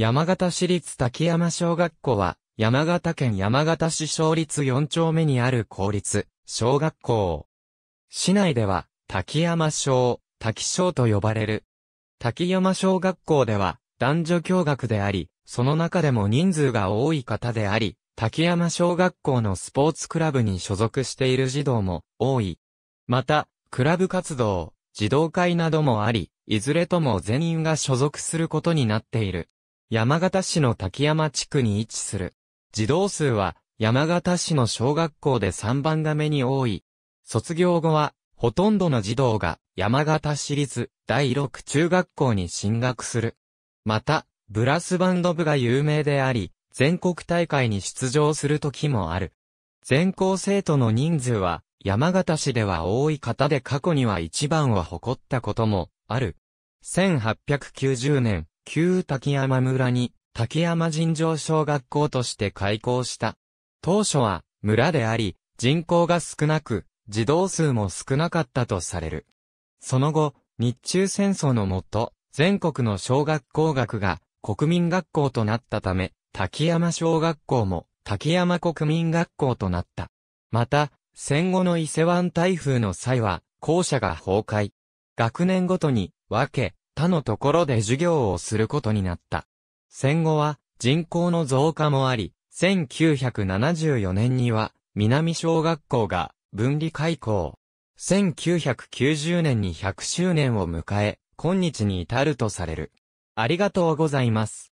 山形市立滝山小学校は、山形県山形市小立4丁目にある公立、小学校。市内では、滝山小、滝小と呼ばれる。滝山小学校では、男女共学であり、その中でも人数が多い方であり、滝山小学校のスポーツクラブに所属している児童も多い。また、クラブ活動、児童会などもあり、いずれとも全員が所属することになっている。山形市の滝山地区に位置する。児童数は山形市の小学校で3番が目に多い。卒業後は、ほとんどの児童が山形市立第6中学校に進学する。また、ブラスバンド部が有名であり、全国大会に出場する時もある。全校生徒の人数は、山形市では多い方で過去には一番を誇ったこともある。1890年、旧滝山村に滝山尋常小学校として開校した。当初は村であり、人口が少なく、児童数も少なかったとされる。その後、日中戦争のもと、全国の小学校学が国民学校となったため、滝山小学校も滝山国民学校となった。また、戦後の伊勢湾台風の際は、校舎が崩壊。学年ごとに、分け、他のところで授業をすることになった。戦後は人口の増加もあり、1974年には南小学校が分離開校。1990年に100周年を迎え、今日に至るとされる。ありがとうございます。